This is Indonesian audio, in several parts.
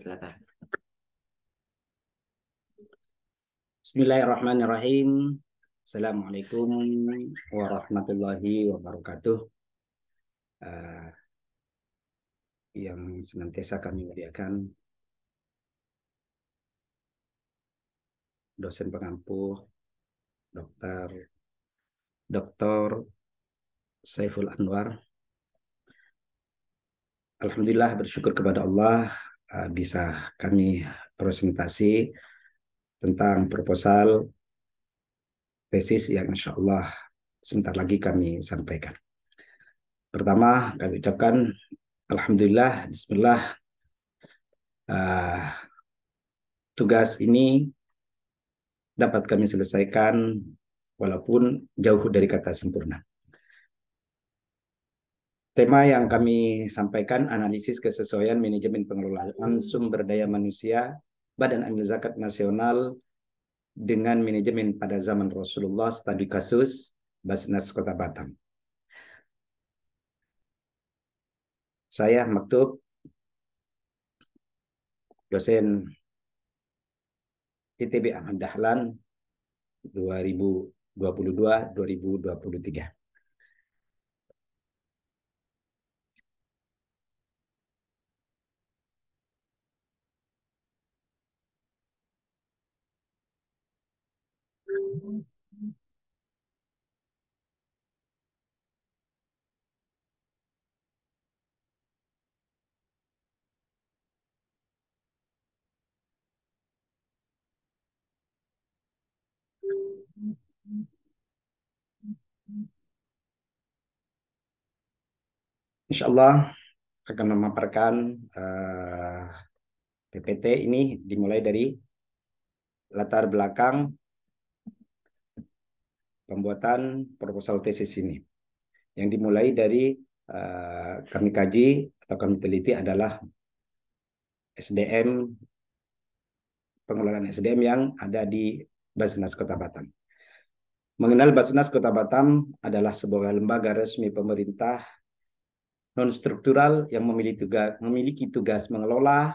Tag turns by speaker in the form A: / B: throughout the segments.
A: silakan. Bismillahirrahmanirrahim. Assalamualaikum warahmatullahi wabarakatuh. Uh, yang senantiasa kami muliakan dosen pengampu dokter, dokter Saiful Anwar. Alhamdulillah bersyukur kepada Allah Eh, bisa kami presentasi tentang proposal tesis yang insya Allah sebentar lagi kami sampaikan. Pertama kami ucapkan Alhamdulillah, Bismillah. Uh, tugas ini dapat kami selesaikan walaupun jauh dari kata sempurna. Tema yang kami sampaikan analisis kesesuaian manajemen pengelolaan hmm. sumber daya manusia Badan Amil Zakat Nasional dengan manajemen pada zaman Rasulullah studi kasus Basnas Kota Batam. Saya Maktub, dosen ITB Ahmad Dahlan 2022-2023. Insya Allah akan memaparkan uh, eh, PPT ini dimulai dari latar belakang pembuatan proposal tesis ini. Yang dimulai dari uh, kami kaji atau kami teliti adalah SDM pengelolaan SDM yang ada di Basnas Kota Batam. Mengenal Basnas Kota Batam adalah sebuah lembaga resmi pemerintah non-struktural yang memiliki tugas, memiliki tugas mengelola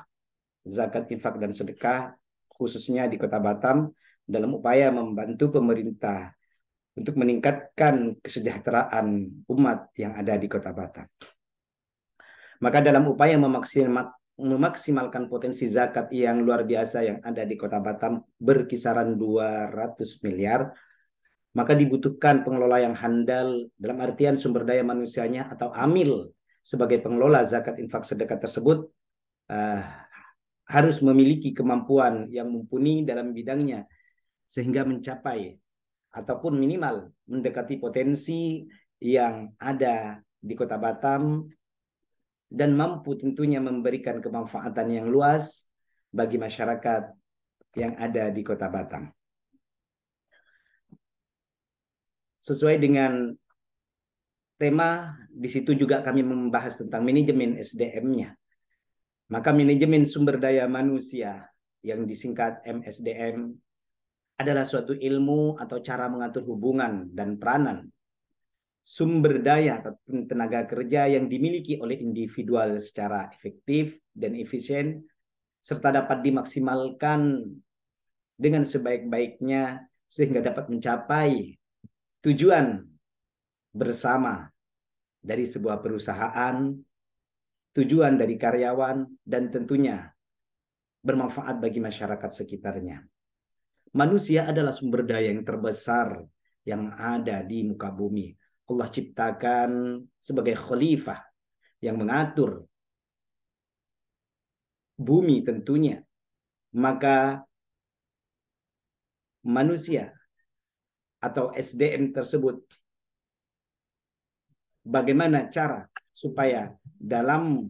A: zakat infak dan sedekah khususnya di Kota Batam dalam upaya membantu pemerintah untuk meningkatkan kesejahteraan umat yang ada di Kota Batam. Maka dalam upaya memaksimalkan memaksimalkan potensi zakat yang luar biasa yang ada di Kota Batam berkisaran 200 miliar maka dibutuhkan pengelola yang handal dalam artian sumber daya manusianya atau amil sebagai pengelola zakat infak sedekah tersebut uh, harus memiliki kemampuan yang mumpuni dalam bidangnya sehingga mencapai ataupun minimal mendekati potensi yang ada di Kota Batam dan mampu tentunya memberikan kemanfaatan yang luas bagi masyarakat yang ada di Kota Batam. sesuai dengan tema di situ juga kami membahas tentang manajemen SDM-nya. Maka manajemen sumber daya manusia yang disingkat MSDM adalah suatu ilmu atau cara mengatur hubungan dan peranan sumber daya atau tenaga kerja yang dimiliki oleh individual secara efektif dan efisien serta dapat dimaksimalkan dengan sebaik-baiknya sehingga dapat mencapai tujuan bersama dari sebuah perusahaan, tujuan dari karyawan, dan tentunya bermanfaat bagi masyarakat sekitarnya. Manusia adalah sumber daya yang terbesar yang ada di muka bumi. Allah ciptakan sebagai khalifah yang mengatur bumi tentunya. Maka manusia atau SDM tersebut. Bagaimana cara supaya dalam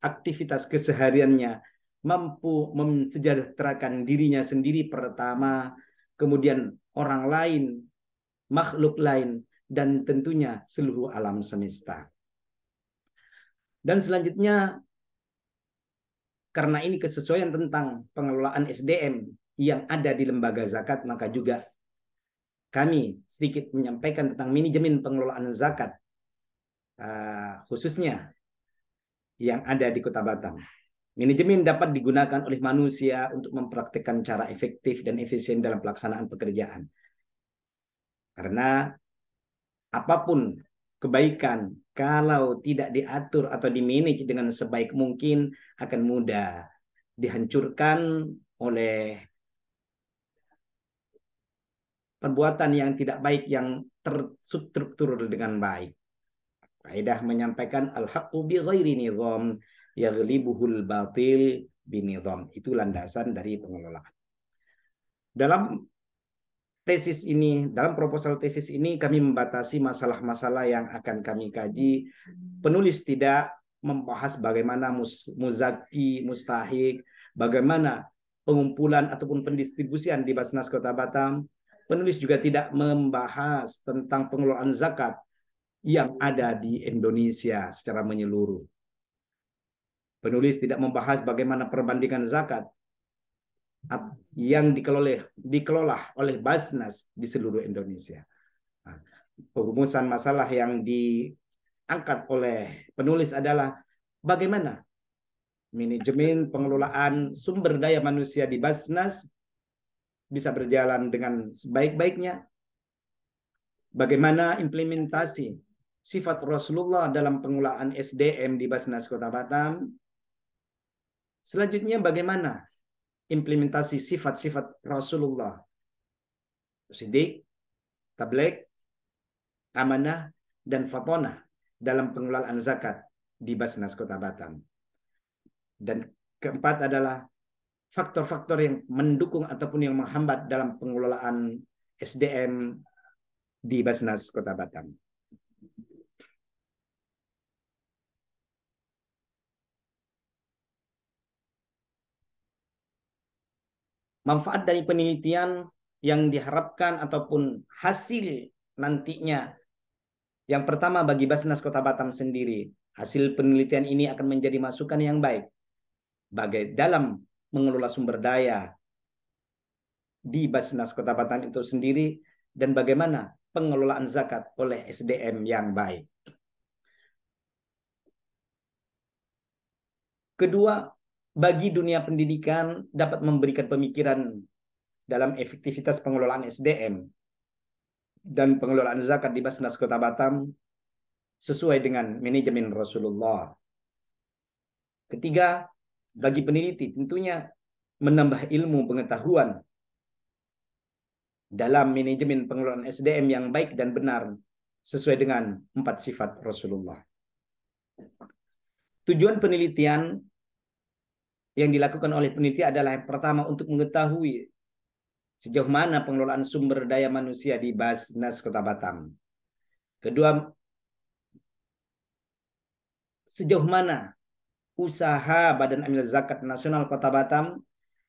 A: aktivitas kesehariannya mampu mensejahterakan dirinya sendiri pertama, kemudian orang lain, makhluk lain, dan tentunya seluruh alam semesta. Dan selanjutnya, karena ini kesesuaian tentang pengelolaan SDM yang ada di lembaga zakat, maka juga kami sedikit menyampaikan tentang manajemen pengelolaan zakat eh, khususnya yang ada di Kota Batam. Manajemen dapat digunakan oleh manusia untuk mempraktikkan cara efektif dan efisien dalam pelaksanaan pekerjaan. Karena apapun kebaikan kalau tidak diatur atau dimanage dengan sebaik mungkin akan mudah dihancurkan oleh perbuatan yang tidak baik yang terstruktur dengan baik. Kaidah menyampaikan al-haqqu bi ghairi nizam yaghlibuhul batil nizam. Itu landasan dari pengelolaan. Dalam tesis ini, dalam proposal tesis ini kami membatasi masalah-masalah yang akan kami kaji. Penulis tidak membahas bagaimana muzaki, mustahik, bagaimana pengumpulan ataupun pendistribusian di Basnas Kota Batam, penulis juga tidak membahas tentang pengelolaan zakat yang ada di Indonesia secara menyeluruh. Penulis tidak membahas bagaimana perbandingan zakat yang dikelola, dikelola oleh Basnas di seluruh Indonesia. Nah, perumusan masalah yang diangkat oleh penulis adalah bagaimana manajemen pengelolaan sumber daya manusia di Basnas bisa berjalan dengan sebaik-baiknya? Bagaimana implementasi sifat Rasulullah dalam pengelolaan SDM di Basnas Kota Batam? Selanjutnya bagaimana implementasi sifat-sifat Rasulullah? Sidik, tablek, amanah, dan fatonah dalam pengelolaan zakat di Basnas Kota Batam. Dan keempat adalah faktor-faktor yang mendukung ataupun yang menghambat dalam pengelolaan SDM di Basnas Kota Batam. Manfaat dari penelitian yang diharapkan ataupun hasil nantinya yang pertama bagi Basnas Kota Batam sendiri, hasil penelitian ini akan menjadi masukan yang baik bagi dalam mengelola sumber daya di Basnas Kota Batam itu sendiri dan bagaimana pengelolaan zakat oleh SDM yang baik. Kedua, bagi dunia pendidikan dapat memberikan pemikiran dalam efektivitas pengelolaan SDM dan pengelolaan zakat di Basnas Kota Batam sesuai dengan manajemen Rasulullah. Ketiga, bagi peneliti tentunya menambah ilmu pengetahuan dalam manajemen pengelolaan SDM yang baik dan benar sesuai dengan empat sifat Rasulullah. Tujuan penelitian yang dilakukan oleh peneliti adalah yang pertama untuk mengetahui sejauh mana pengelolaan sumber daya manusia di Basnas Kota Batam. Kedua, sejauh mana usaha Badan Amil Zakat Nasional Kota Batam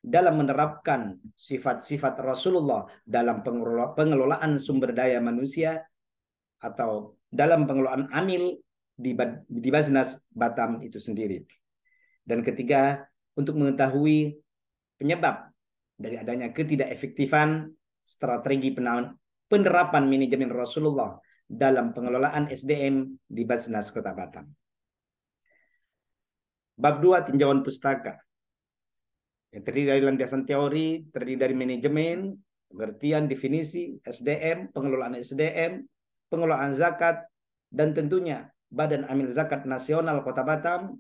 A: dalam menerapkan sifat-sifat Rasulullah dalam pengelolaan sumber daya manusia atau dalam pengelolaan amil di, di Basnas Batam itu sendiri. Dan ketiga, untuk mengetahui penyebab dari adanya ketidakefektifan strategi penerapan manajemen Rasulullah dalam pengelolaan SDM di Basnas Kota Batam. Bab 2 tinjauan pustaka. Yang terdiri dari landasan teori, terdiri dari manajemen, pengertian, definisi, SDM, pengelolaan SDM, pengelolaan zakat, dan tentunya Badan Amil Zakat Nasional Kota Batam,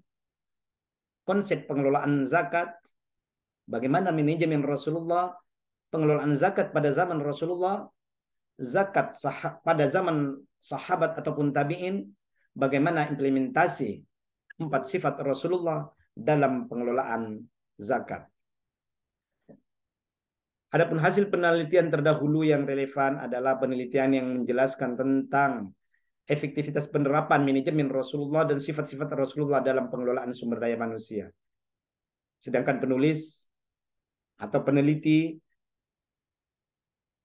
A: konsep pengelolaan zakat, bagaimana manajemen Rasulullah, pengelolaan zakat pada zaman Rasulullah, zakat pada zaman sahabat ataupun tabi'in, bagaimana implementasi empat sifat Rasulullah dalam pengelolaan zakat. Adapun hasil penelitian terdahulu yang relevan adalah penelitian yang menjelaskan tentang efektivitas penerapan manajemen Rasulullah dan sifat-sifat Rasulullah dalam pengelolaan sumber daya manusia. Sedangkan penulis atau peneliti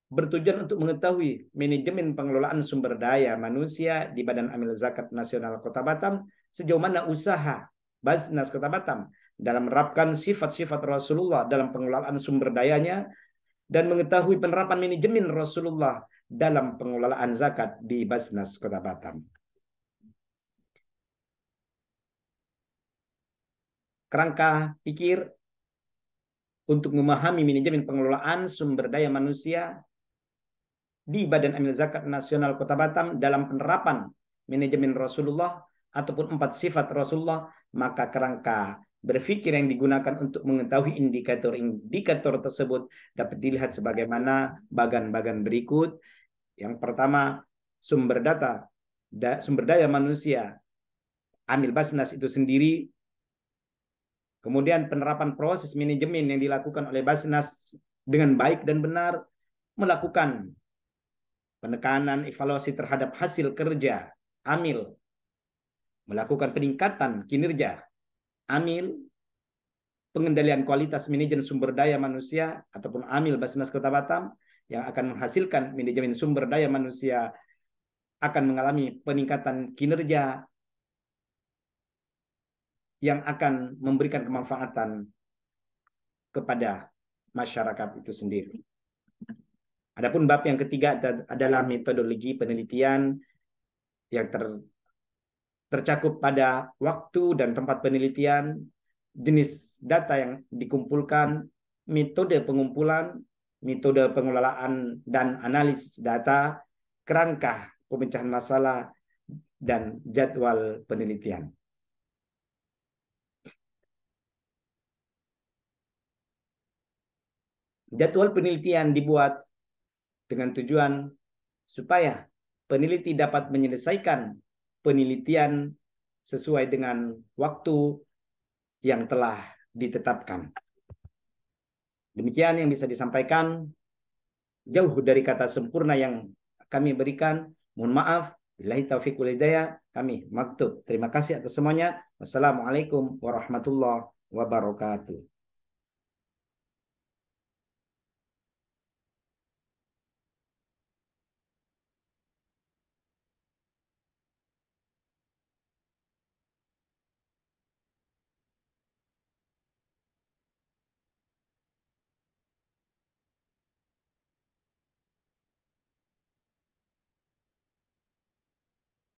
A: bertujuan untuk mengetahui manajemen pengelolaan sumber daya manusia di Badan Amil Zakat Nasional Kota Batam sejauh mana usaha Basnas Kota Batam dalam menerapkan sifat-sifat Rasulullah dalam pengelolaan sumber dayanya dan mengetahui penerapan manajemen Rasulullah dalam pengelolaan zakat di Basnas Kota Batam. Kerangka pikir untuk memahami manajemen pengelolaan sumber daya manusia di Badan Amil Zakat Nasional Kota Batam dalam penerapan manajemen Rasulullah ataupun empat sifat Rasulullah, maka kerangka berpikir yang digunakan untuk mengetahui indikator-indikator tersebut dapat dilihat sebagaimana bagan-bagan berikut. Yang pertama, sumber data, da, sumber daya manusia, amil basnas itu sendiri, kemudian penerapan proses manajemen yang dilakukan oleh basnas dengan baik dan benar, melakukan penekanan evaluasi terhadap hasil kerja, amil, melakukan peningkatan kinerja AMIL, pengendalian kualitas manajemen sumber daya manusia ataupun AMIL Basnas Kota Batam yang akan menghasilkan manajemen sumber daya manusia akan mengalami peningkatan kinerja yang akan memberikan kemanfaatan kepada masyarakat itu sendiri. Adapun bab yang ketiga adalah metodologi penelitian yang ter tercakup pada waktu dan tempat penelitian, jenis data yang dikumpulkan, metode pengumpulan, metode pengelolaan dan analisis data, kerangka pemecahan masalah, dan jadwal penelitian. Jadwal penelitian dibuat dengan tujuan supaya peneliti dapat menyelesaikan penelitian sesuai dengan waktu yang telah ditetapkan. Demikian yang bisa disampaikan. Jauh dari kata sempurna yang kami berikan. Mohon maaf. Bila taufiq wal Kami maktub. Terima kasih atas semuanya. Wassalamualaikum warahmatullahi wabarakatuh.